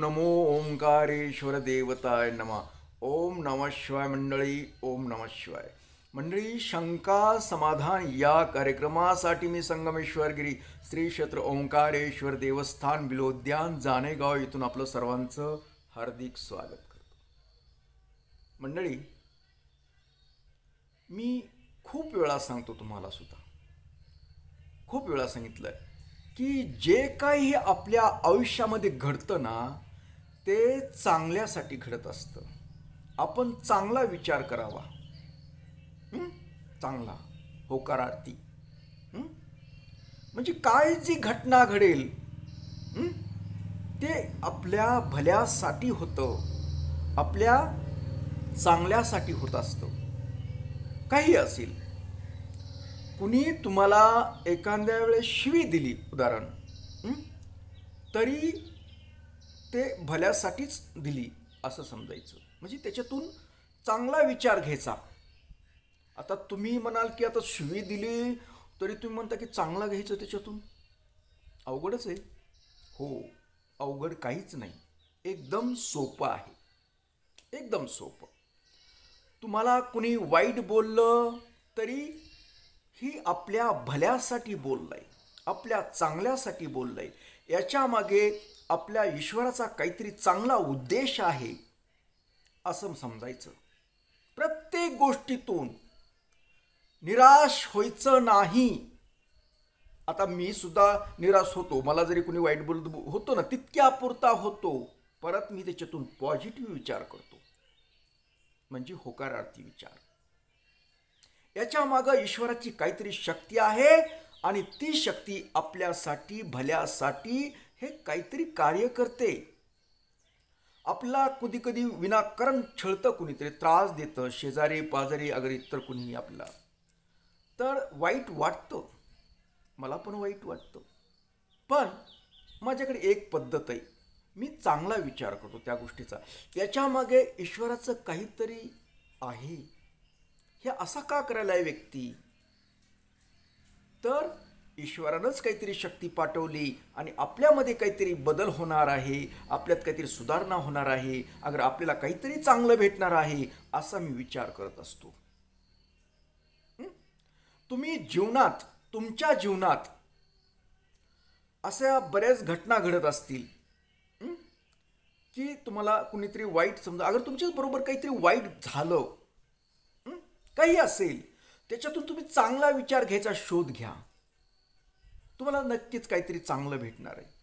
नमो ओंकारेश्वर देवताय नमा ओम नमः शिवाय मंडळी ओम नमः शिवाय मंडळी शंका समाधान या कार्यक्रमासाठी मी संगमेश्वरगिरी श्री क्षेत्र ओंकारेश्वर देवस्थान बिलोद्यान जानेगाव इथून आपलं सर्वांचं हार्दिक स्वागत करतो मंडळी मी खूप वेळा सांगतो तुम्हाला सुद्धा खूप वेळा सांगितलं की जे काही आपल्या आयुष्यामध्ये घडतं ना ते चांगल्यासाठी घडत असतं आपण चांगला विचार करावा चांगला होकारार्थी म्हणजे काय जी घटना घडेल ते आपल्या भल्यासाठी होतं आपल्या चांगल्यासाठी होत असतं काही असेल कुणी तुम्हाला एखाद्या वेळेस शिवी दिली उदाहरण तरी ते भल्यासाठीच दिली असं समजायचं म्हणजे त्याच्यातून चांगला विचार घ्यायचा आता तुम्ही म्हणाल की आता शिवी दिली तरी तुम्ही म्हणता की चांगला घ्यायचं त्याच्यातून अवघडच आहे हो अवघड काहीच नाही एकदम सोपं आहे एकदम सोपं तुम्हाला कुणी वाईट बोललं तरी ही आपल्या भल्यासाठी बोललं आहे आपल्या चांगल्यासाठी बोललं आहे याच्यामागे आपल्या ईश्वराचा काहीतरी चांगला उद्देश आहे असं समजायचं प्रत्येक गोष्टीतून निराश व्हायचं नाही आता मी सुद्धा निराश होतो मला जरी कोणी वाईट बोलत होतो ना तितक्या पुरता होतो परत मी त्याच्यातून पॉझिटिव्ह विचार करतो म्हणजे होकारार्थी विचार याच्या मागं ईश्वराची काहीतरी शक्ती आहे आणि ती शक्ती आपल्यासाठी भल्यासाठी हे काहीतरी कार्य करते आपला कधी कधी विनाकारण छळतं कुणीतरी त्रास देतं शेजारी पाजारी अगर इतर कुणी आपला तर वाईट वाटतं मला पण वाईट वाटतं पण माझ्याकडे एक पद्धत आहे मी चांगला विचार करतो त्या गोष्टीचा याच्यामागे ईश्वराचं काहीतरी आहे हे असा का करायला आहे व्यक्ती तर ईश्वरानंच काहीतरी शक्ती पाठवली आणि आपल्यामध्ये काहीतरी बदल होणार आहे आपल्यात काहीतरी सुधारणा होणार आहे अगर आपल्याला काहीतरी चांगलं भेटणार आहे असा मी विचार करत असतो तुम्ही जीवनात तुमच्या जीवनात अशा बऱ्याच घटना घडत असतील की तुम्हाला कुणीतरी वाईट समजा अगर तुमच्याच बरोबर काहीतरी वाईट झालं काही असेल त्याच्यातून तुम्ही चांगला विचार घ्यायचा शोध घ्या तुम्हाला नक्कीच काहीतरी चांगलं भेटणार आहे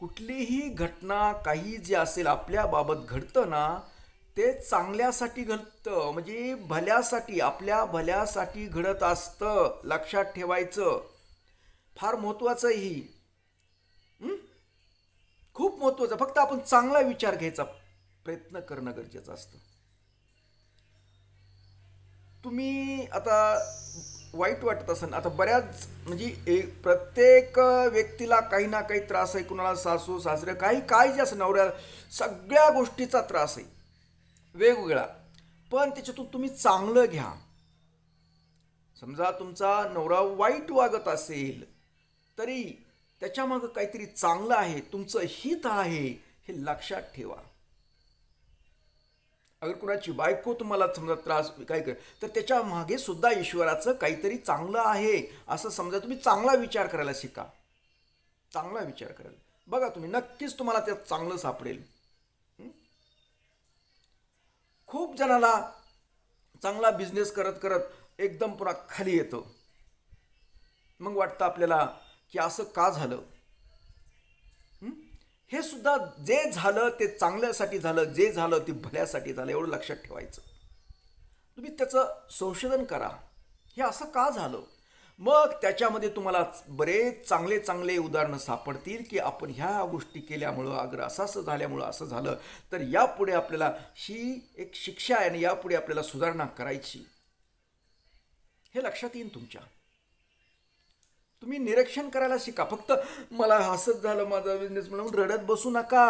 कुठलीही घटना काही जे असेल आपल्याबाबत घडतं ना ते चांगल्यासाठी घडतं म्हणजे भल्यासाठी आपल्या भल्यासाठी घडत असतं लक्षात ठेवायचं फार महत्त्वाचं ही खूप महत्त्वाचं फक्त आपण चांगला विचार घ्यायचा प्रयत्न करणं गरजेचं असतं तुम्ही आता वाईट वाटत असेल आता बऱ्याच म्हणजे एक प्रत्येक व्यक्तीला काही ना काही त्रास आहे कुणाला सासू सासरे काही काय जे असं नवऱ्या सगळ्या गोष्टीचा त्रास आहे वेगवेगळा पण त्याच्यातून तुम्ही चांगलं घ्या समजा तुमचा नवरा वाईट वागत असेल तरी त्याच्यामागं काहीतरी चांगलं आहे तुमचं हित आहे हे लक्षात ठेवा अगर कुणाची बायको तुम्हाला समजा त्रास काय कर तर त्याच्या मागे सुद्धा ईश्वराचं काहीतरी चांगलं आहे असं समजा तुम्ही चांगला विचार करायला शिका चांगला विचार करायला बघा तुम्ही नक्कीच तुम्हाला त्यात चांगलं सापडेल खूप जणाला चांगला बिझनेस करत करत एकदम पुरा खाली येतं मग वाटतं आपल्याला की असं का झालं हे सुद्धा जे झालं ते चांगल्यासाठी झालं जे झालं ते भल्यासाठी झालं एवढं लक्षात ठेवायचं तुम्ही त्याचं संशोधन करा हे असं का झालं मग त्याच्यामध्ये तुम्हाला बरेच चांगले चांगले उदाहरणं सापडतील की आपण ह्या गोष्टी केल्यामुळं अगर असं असं झाल्यामुळं असं झालं तर यापुढे आपल्याला ही एक शिक्षा आहे आणि यापुढे आपल्याला सुधारणा करायची हे लक्षात येईल तुमच्या तुम्ही निरीक्षण करायला शिका फक्त मला हसत झालं माझा बिझनेस म्हणून रडत बसू नका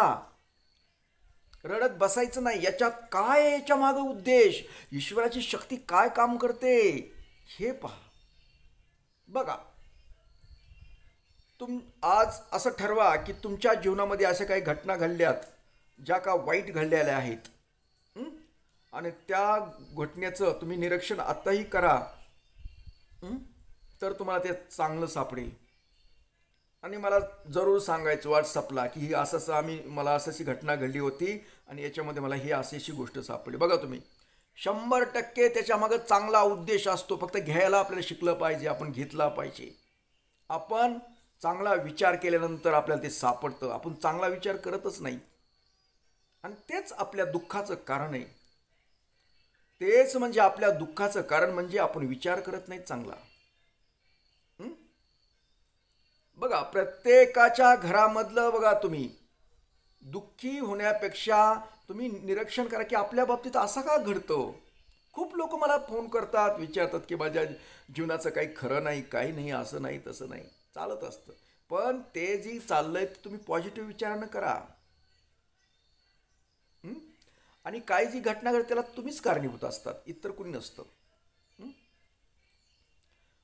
रडत बसायचं नाही याच्यात काय याच्या मागं उद्देश ईश्वराची शक्ती काय काम करते हे पहा बघा तुम आज असं ठरवा की तुमच्या जीवनामध्ये अशा काही घटना घडल्यात ज्या का वाईट घडलेल्या आहेत आणि त्या घटनेचं तुम्ही निरीक्षण आत्ताही करा तर तुम्हाला ते चांगलं सापडेल आणि मला जरूर सांगायचं व्हॉट्सअपला की ही असं असं आम्ही मला असं अशी घटना घडली होती आणि याच्यामध्ये मला ही अशी अशी गोष्ट सापडली बघा तुम्ही शंभर टक्के त्याच्यामागं चांगला उद्देश असतो फक्त घ्यायला आपल्याला शिकलं पाहिजे आपण घेतला पाहिजे आपण चांगला विचार केल्यानंतर आपल्याला ते सापडतं आपण चांगला विचार करतच नाही आणि तेच आपल्या दुःखाचं कारण आहे तेच म्हणजे आपल्या दुःखाचं कारण म्हणजे आपण विचार करत नाही चांगला बघा प्रत्येकाच्या घरामधलं बघा तुम्ही दुःखी होण्यापेक्षा तुम्ही निरीक्षण करा की आपल्या बाबतीत असं का घडतो खूप लोक मला फोन करतात विचारतात की माझ्या जीवनाचं काही खरं नाही काही नाही असं नाही तसं नाही चालत असतं पण ते जी आहे ते तुम्ही पॉझिटिव्ह विचारानं करा आणि काही जी घटना घडते त्याला तुम्हीच कारणीभूत असतात इतर कुणी नसतं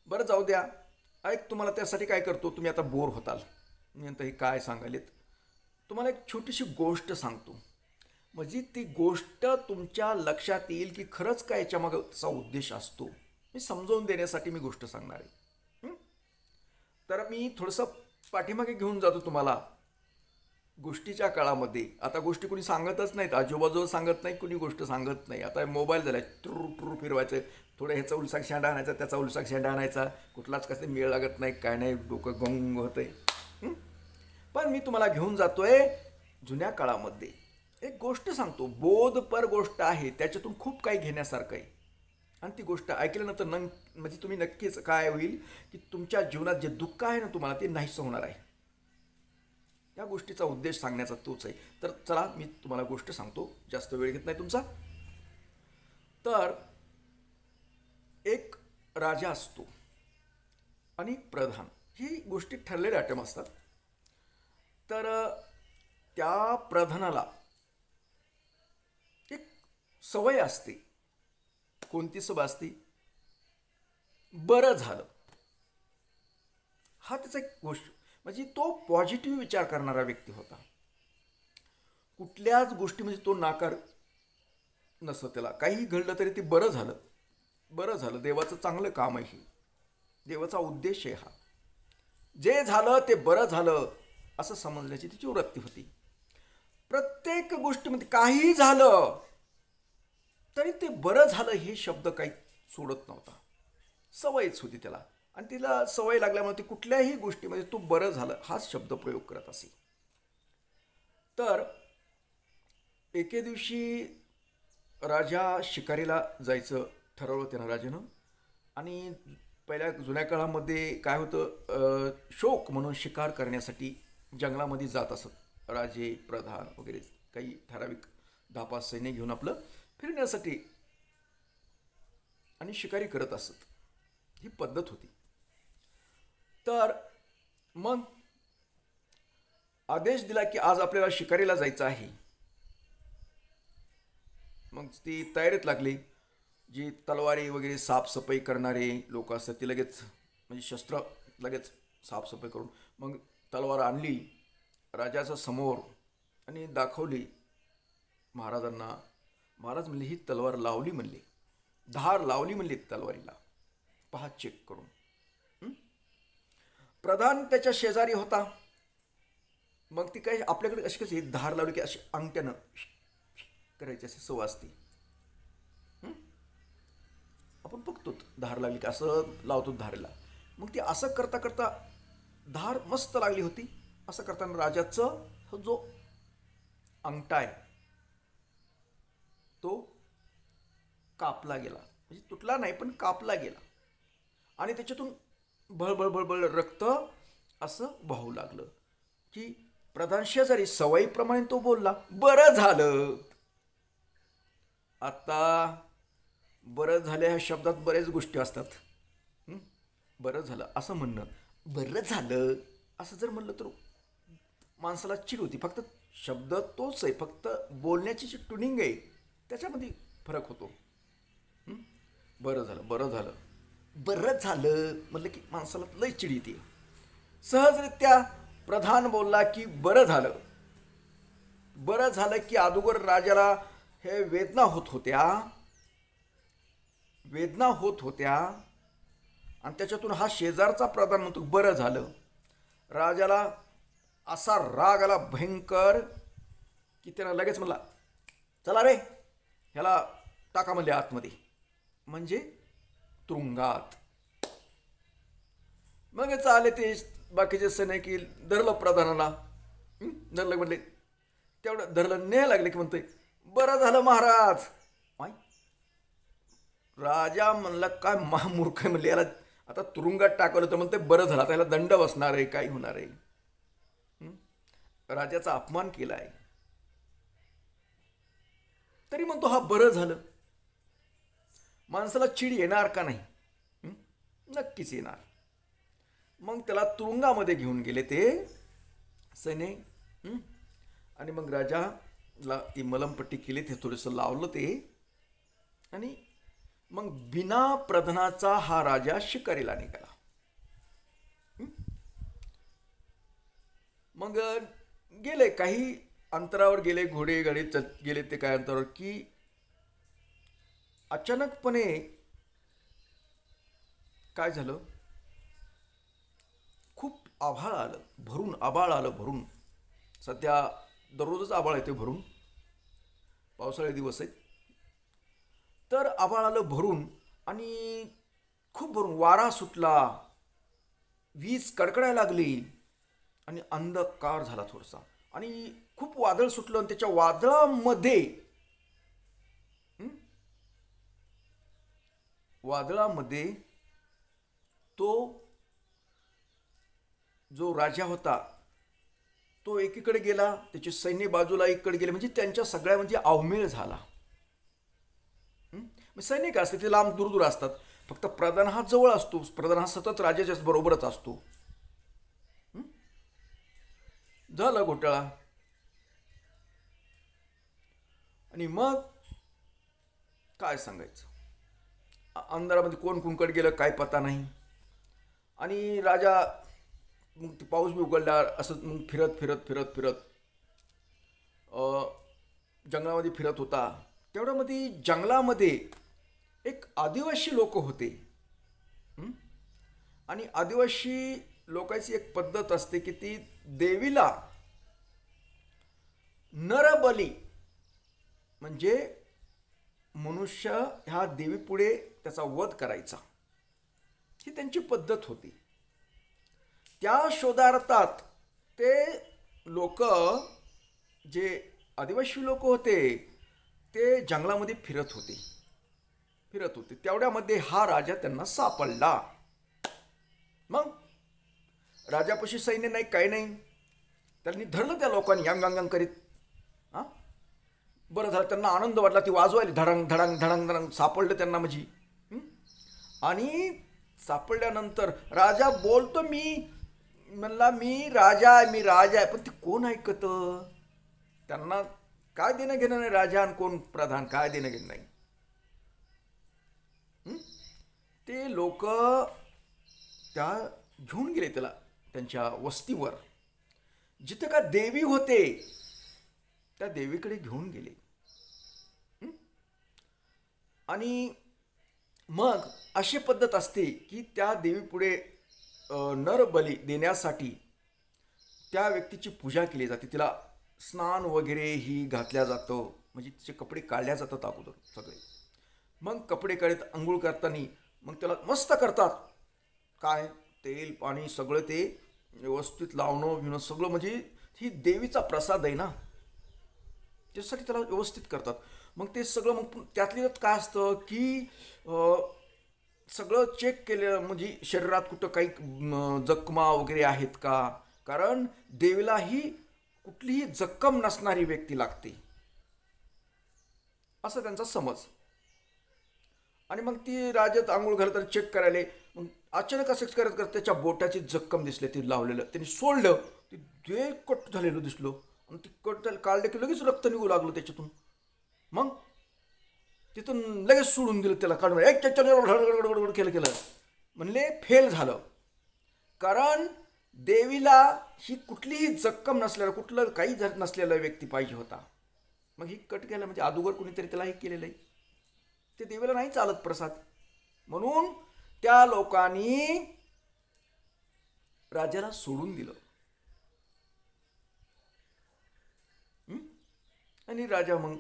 बरं जाऊ द्या ऐक तुम्हाला त्यासाठी काय करतो तुम्ही आता बोर होताल नंतर हे काय सांगालेत तुम्हाला एक छोटीशी गोष्ट सांगतो म्हणजे ती गोष्ट तुमच्या लक्षात येईल की खरंच काय याच्यामागचा उद्देश असतो मी समजावून देण्यासाठी मी गोष्ट सांगणार आहे तर मी थोडंसं पाठीमागे घेऊन जातो तुम्हाला गोष्टीच्या काळामध्ये आता गोष्टी कुणी सांगतच नाहीत आजूबाजूला सांगत नाही कुणी गोष्ट सांगत नाही आता मोबाईल झाला आहे ट्रू ट्रू फिरवायचं थोडं ह्याचा उलसाक शेंडा आणायचा त्याचा उलसाक शेंडा आणायचा कुठलाच कसं मेळ लागत नाही काय नाही डोकं गंग होतंय पण मी तुम्हाला घेऊन जातो आहे जुन्या काळामध्ये एक गोष्ट सांगतो बोधपर गोष्ट आहे त्याच्यातून खूप काही घेण्यासारखं आहे आणि ती गोष्ट ऐकल्यानंतर नंग म्हणजे तुम्ही नक्कीच काय होईल की तुमच्या जीवनात जे दुःख आहे ना तुम्हाला ते नाहीसं होणार आहे या गोष्टीचा उद्देश सांगण्याचा तोच आहे तर चला मी तुम्हाला गोष्ट सांगतो जास्त वेळ घेत नाही तुमचा तर एक राजा असतो आणि प्रधान ही गोष्टी ठरलेले आयटम असतात तर त्या प्रधानाला एक सवय असते कोणती सवय असते बरं झालं हा त्याचा एक गोष्ट म्हणजे तो पॉझिटिव्ह विचार करणारा व्यक्ती होता कुठल्याच गोष्टीमध्ये तो नाकार नसतं त्याला काहीही घडलं तरी ते बरं झालं बरं झालं देवाचं चांगलं काम आहे देवाचा उद्देश आहे हा जे झालं ते बरं झालं असं समजण्याची तिची वृत्ती होती प्रत्येक गोष्टीमध्ये काहीही झालं तरी ते बरं झालं हे शब्द काही सोडत नव्हता सवयच होती त्याला आणि तिला सवय लागल्यामुळे ती कुठल्याही गोष्टी म्हणजे तू बरं झालं हाच शब्द प्रयोग करत असे तर एके दिवशी राजा शिकारीला जायचं ठरवलं त्यानं राजानं आणि पहिल्या जुन्या काळामध्ये काय होतं शोक म्हणून शिकार करण्यासाठी जंगलामध्ये जात असत राजे प्रधान वगैरे काही ठराविक दहा पाच सैन्य घेऊन आपलं फिरण्यासाठी आणि शिकारी करत असत ही पद्धत होती तर मग आदेश दिला की आज आपल्याला शिकारीला जायचं आहे मग ती तयारीत लागली जी तलवारी वगैरे साफसफाई करणारे लोक असतात ती लगेच म्हणजे शस्त्र लगेच साफसफाई करून मग तलवार आणली राजाच्या समोर आणि दाखवली महाराजांना महाराज म्हणले ही तलवार लावली म्हणली धार लावली म्हणली तलवारीला पहा चेक करून प्रधान त्याच्या शेजारी होता मग ती काय आपल्याकडे अशी कशी धार लावली की अशी अंगठ्यानं करायची असे सव असते आपण बघतो धार लागली की असं लावतो धारेला मग ती असं करता करता धार मस्त लागली होती असं करताना राजाचं जो अंगठा आहे तो कापला गेला म्हणजे तुटला नाही पण कापला गेला आणि त्याच्यातून बळबळ बळबळ रक्त असं वाहू लागलं की प्रधान शेजारी सवयीप्रमाणे तो बोलला बरं झालं आता बरं झालं ह्या शब्दात बरेच गोष्टी असतात बरं झालं असं म्हणणं बरं झालं असं जर म्हणलं तर माणसाला चिड होती फक्त शब्द तोच आहे फक्त बोलण्याची जी टुनिंग आहे त्याच्यामध्ये फरक होतो बरं झालं बरं झालं बरं झालं म्हटलं की माणसाला लय चिड येते सहजरित्या प्रधान बोलला की बरं झालं बरं झालं की अगोदर राजाला हे वेदना होत होत्या वेदना होत होत्या आणि त्याच्यातून हा शेजारचा प्रधान म्हणतो बरं झालं राजाला असा राग आला भयंकर की त्याला लगेच म्हणला चला रे ह्याला टाका म्हणले आतमध्ये म्हणजे तुरुंगात मग चाले ते बाकीचे की धरलं प्रधानाला धरलं म्हणले तेवढं धरलं न्याय लागले की म्हणते बरं झालं महाराज राजा म्हणला काय महामूर्ख आहे म्हणले याला आता तुरुंगात टाकवलं तर म्हणते बरं झालं आता याला दंड बसणार आहे काय होणार आहे राजाचा अपमान केलाय तरी म्हणतो हा बरं झालं माणसाला चीड येणार का नाही नक्कीच येणार मग त्याला तुरुंगामध्ये घेऊन गेले ते सैने आणि मग राजाला ती मलमपट्टी केली ते थोडंसं लावलं ते आणि मग बिना प्रधनाचा हा राजा शिकारीला निघाला मग गेले काही अंतरावर गेले घोडे च गेले ते काय अंतरावर की अचानकपणे काय झालं खूप आभाळ आलं भरून आबाळ आलं भरून सध्या दररोजच आबाळ येते भरून पावसाळे दिवस आहेत तर आबाळ आलं भरून आणि खूप भरून वारा सुटला वीज कडकडायला लागली आणि अंधकार झाला थोडासा आणि खूप वादळ सुटलं आणि त्याच्या वादळामध्ये वादळामध्ये तो जो राजा होता तो एकीकडे गेला त्याचे सैन्य बाजूला एकीकडे गेले म्हणजे त्यांच्या सगळ्या म्हणजे अवमेळ झाला सैनिक असते ते लांब दूर दूर असतात फक्त प्रधान हा जवळ असतो प्रधान हा सतत राजाच्या बरोबरच असतो झाला घोटाळा आणि मग काय सांगायचं अंधारामध्ये कोण कुंकट गेलं काय पता नाही आणि राजा मग पाऊस बी उघडला असंच मग फिरत फिरत फिरत फिरत जंगलामध्ये फिरत होता तेवढ्यामध्ये जंगलामध्ये एक आदिवासी लोक होते आणि आदिवासी लोकांची एक पद्धत असते की ती देवीला नरबली म्हणजे मनुष्य ह्या देवीपुढे त्याचा वध करायचा ही त्यांची पद्धत होती त्या शोधार्थात ते लोक जे आदिवासी लोक होते ते जंगलामध्ये फिरत होते फिरत होते तेवढ्यामध्ये हा राजा त्यांना सापडला मग राजापाशी सैन्य नाही काय नाही त्यांनी धरलं त्या लोकांनी अंगांग करीत हां बरं झालं त्यांना आनंद वाटला ती वाजवायला धडंग धडंग धडंग धडंग सापडलं त्यांना म्हणजे आणि सापडल्यानंतर राजा बोलतो मी म्हणला मी राजा आहे मी राजा आहे पण ते कोण ऐकतं त्यांना काय देणं घेणं नाही राजा आणि कोण प्रधान काय देणं घेणं नाही ते लोक त्या घेऊन गेले त्याला त्यांच्या वस्तीवर जिथं का देवी होते त्या देवीकडे घेऊन गेले आणि मग अशी पद्धत असते की त्या देवीपुढे नरबली देण्यासाठी त्या व्यक्तीची पूजा केली जाते तिला स्नान वगैरे ही घातल्या जातं म्हणजे तिचे कपडे काढल्या जातात अगोदर सगळे मग कपडे काढत आंघोळ करताना मग त्याला मस्त करतात काय तेल पाणी सगळं ते व्यवस्थित लावणं बिवणं सगळं म्हणजे ही देवीचा प्रसाद आहे ना त्यासाठी त्याला व्यवस्थित करतात मग ते सगळं मग त्यातली काय असतं की सगळं चेक केलं म्हणजे शरीरात कुठं काही जखमा वगैरे आहेत का कारण देवीलाही ही कुठलीही जखम नसणारी व्यक्ती लागते असं त्यांचा समज आणि मग ती राजात आंघोळ तर चेक करायला मग अचानक असं करत करत त्याच्या बोटाची जखम दिसले ती लावलेलं त्यांनी सोडलं ते कट झालेलं दिसलो आणि तिकडचं काढलं की लगेच रक्त निघू लागलं त्याच्यातून मग तिथून लगेच सोडून दिलं त्याला काढून एक गडगड केलं केलं म्हणले फेल झालं कारण देवीला ही कुठलीही जक्कम नसलेला कुठलं काही झर नसलेला व्यक्ती पाहिजे होता मग ही कट केलं म्हणजे अदोगर कुणीतरी त्याला हे केलेलं आहे ते देवीला नाही चालत प्रसाद म्हणून त्या लोकांनी राजाला सोडून दिलं आणि राजा मग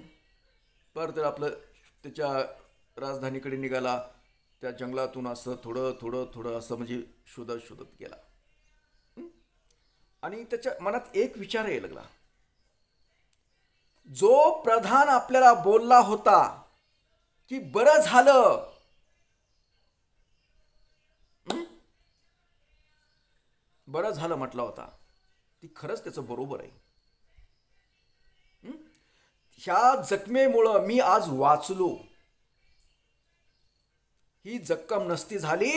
परत आपलं त्याच्या राजधानीकडे निघाला त्या जंगलातून असं थोडं थोडं थोडं असं म्हणजे शोधत शोधत गेला आणि त्याच्या मनात एक विचार यायला लागला जो प्रधान आपल्याला बोलला होता की बरं झालं बरं झालं म्हटला होता ती खरंच त्याचं बरोबर आहे ह्या जखमेमुळं मी आज वाचलो ही जखम नसती झाली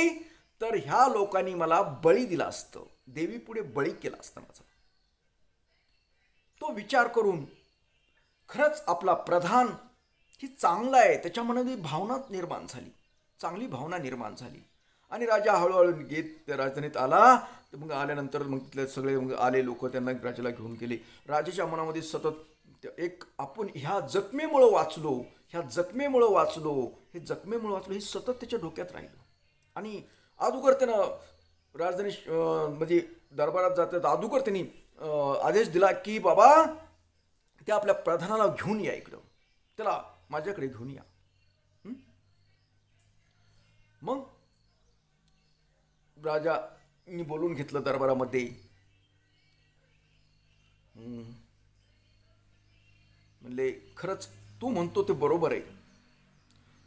तर ह्या लोकांनी मला बळी दिला असतं देवी पुढे बळी केला असतं माझा तो विचार करून खरंच आपला प्रधान ही चांगला आहे त्याच्या मनाने भावना निर्माण झाली चांगली भावना निर्माण झाली आणि राजा हळूहळू घेत राजधानीत आला तर मग आल्यानंतर मग तिथले सगळे मग आले लोक त्यांना राजाला घेऊन गेले राजाच्या मनामध्ये सतत एक आपण ह्या जखमेमुळं वाचलो ह्या जखमेमुळं वाचलो हे जखमेमुळं वाचलो हे सतत त्याच्या डोक्यात राहिलं आणि अगोदर त्यानं राजधानी म्हणजे दरबारात जातात अगोदर त्यांनी आदेश दिला की बाबा त्या आपल्या प्रधानाला घेऊन या इकडं त्याला माझ्याकडे घेऊन या मग राजानी बोलून घेतलं दरबारामध्ये म्हणले खरंच तू म्हणतो ते बरोबर आहे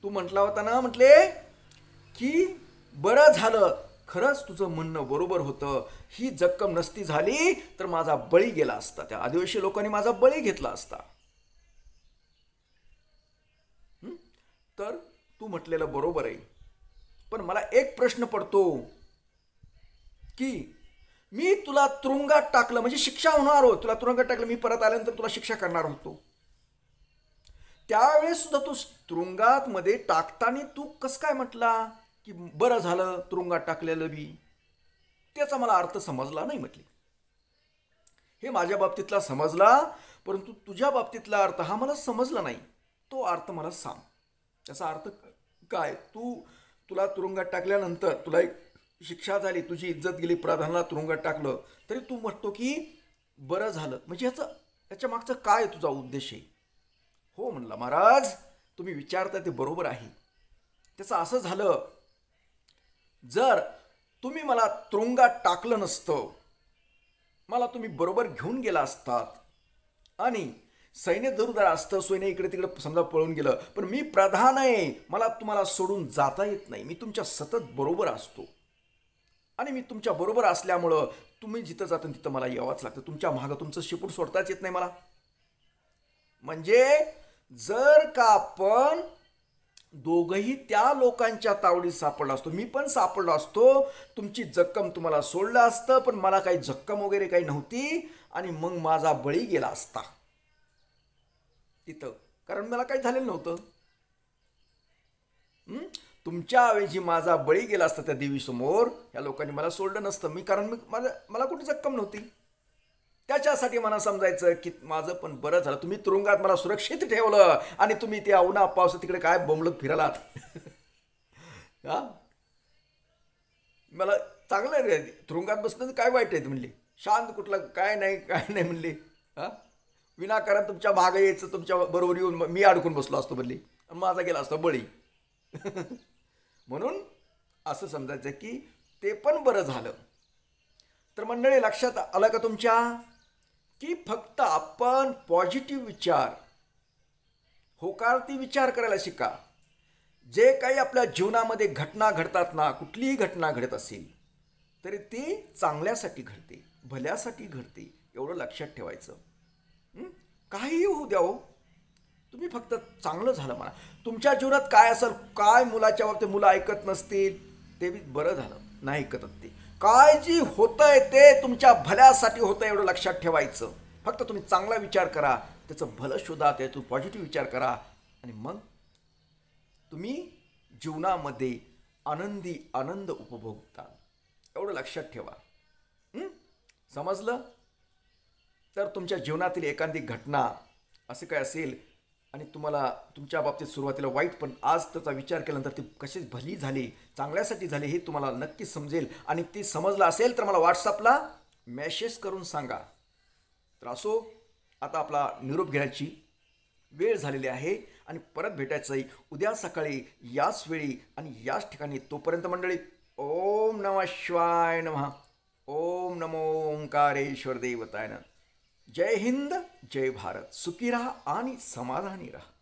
तू म्हटला होता ना म्हटले की बरं झालं खरंच तुझं म्हणणं बरोबर होतं ही जक्कम नसती झाली तर माझा बळी गेला असता त्या आदिवासी लोकांनी माझा बळी घेतला असता तर तू म्हटलेलं बरोबर आहे पण मला एक प्रश्न पडतो की मी तुला तुरुंगात टाकलं म्हणजे शिक्षा होणार हो तुला तुरुंगात टाकलं मी परत आल्यानंतर तुला शिक्षा करणार होतो त्यावेळेस सुद्धा तू तुरुंगात मध्ये टाकताना तू कसं काय म्हटला की बरं झालं तुरुंगात टाकलेलं बी त्याचा मला अर्थ समजला नाही म्हटले हे माझ्या बाबतीतला समजला परंतु तुझ्या बाबतीतला अर्थ हा मला समजला नाही तो अर्थ मला सांग त्याचा अर्थ काय तू तुला तुरुंगात टाकल्यानंतर तुला एक शिक्षा झाली तुझी इज्जत गेली प्राधान्याला तुरुंगात टाकलं तरी तू म्हणतो की बरं झालं म्हणजे ह्याचं याच्या मागचं काय तुझा उद्देश आहे हो म्हणला महाराज तुम्ही विचारता ते बरोबर आहे त्याचं असं झालं जर तुम्ही मला तुरुंगात टाकलं नसतं मला तुम्ही बरोबर घेऊन गेला असतात आणि सैन्य जरूर असतं सैन्य इकडे तिकडे समजा पळून गेलं पण मी प्रधान आहे मला तुम्हाला सोडून जाता येत नाही मी तुमच्या सतत बरोबर असतो आणि मी तुमच्या बरोबर असल्यामुळं तुम्ही जिथं जाता तिथं मला यावंच लागतं तुमच्या मागं तुमचं शेपूट सोडताच येत नाही मला म्हणजे जर का आपण दोघही त्या लोकांच्या तावडीत सापडला असतो मी पण सापडलो असतो तुमची जक्कम तुम्हाला सोडलं असतं पण मला काही जक्कम वगैरे काही नव्हती आणि मग माझा बळी गेला असता तिथं कारण मला काही झालेलं नव्हतं तुमच्याऐवजी माझा बळी गेला असता त्या देवीसमोर या लोकांनी मला सोडलं नसतं मी कारण मी माझं मला कुठे जक्कम नव्हती त्याच्यासाठी मला समजायचं की माझं पण बरं झालं तुम्ही तुरुंगात मला सुरक्षित ठेवलं आणि तुम्ही ते अवना पावस तिकडे काय बोंबलत फिरालात हा मला चांगलं रे तुरुंगात बसणं काय वाईट आहे म्हणली शांत कुठलं काय नाही काय नाही म्हणली हां विनाकारण तुमच्या भाग यायचं तुमच्या बरोबर येऊन मी अडकून बसलो असतो म्हणली माझा गेला असतो बळी म्हणून असं समजायचं की ते पण बरं झालं तर मंडळी लक्षात आलं का तुमच्या की फक्त आपण पॉझिटिव्ह विचार होकारती विचार करायला शिका जे काही आपल्या जीवनामध्ये घटना घडतात ना कुठलीही घटना घडत असेल तरी ती चांगल्यासाठी घडते भल्यासाठी घडते एवढं लक्षात ठेवायचं काहीही होऊ द्या हो तुम्ही फक्त चांगलं झालं म्हणा तुमच्या जीवनात काय असेल काय मुलाच्या बाबतीत मुलं ऐकत नसतील ते बी बरं झालं नाही ऐकत ते काय जी होतंय ते तुमच्या भल्यासाठी होतं एवढं लक्षात ठेवायचं फक्त तुम्ही चांगला विचार करा त्याचं भलं शोधा त्यातून पॉझिटिव्ह विचार करा आणि मग तुम्ही जीवनामध्ये आनंदी आनंद उपभोगता एवढं लक्षात ठेवा समजलं तर तुमच्या जीवनातील एखादी घटना असं काय असेल आणि तुम्हाला तुमच्या बाबतीत सुरुवातीला वाईट पण आज त्याचा विचार केल्यानंतर ते कसेच भली झाले चांगल्यासाठी झाले हे तुम्हाला नक्की समजेल आणि ते समजलं असेल तर मला व्हॉट्सअपला मेसेज करून सांगा तर असो आता आपला निरोप घेण्याची वेळ झालेली आहे आणि परत भेटायचं उद्या सकाळी याच वेळी आणि याच ठिकाणी तोपर्यंत मंडळी ओम नम शिवाय नम ओम नमो ओंकारेश्वर देवताय जय हिंद जय भारत सुखी आणि समाधानी रहा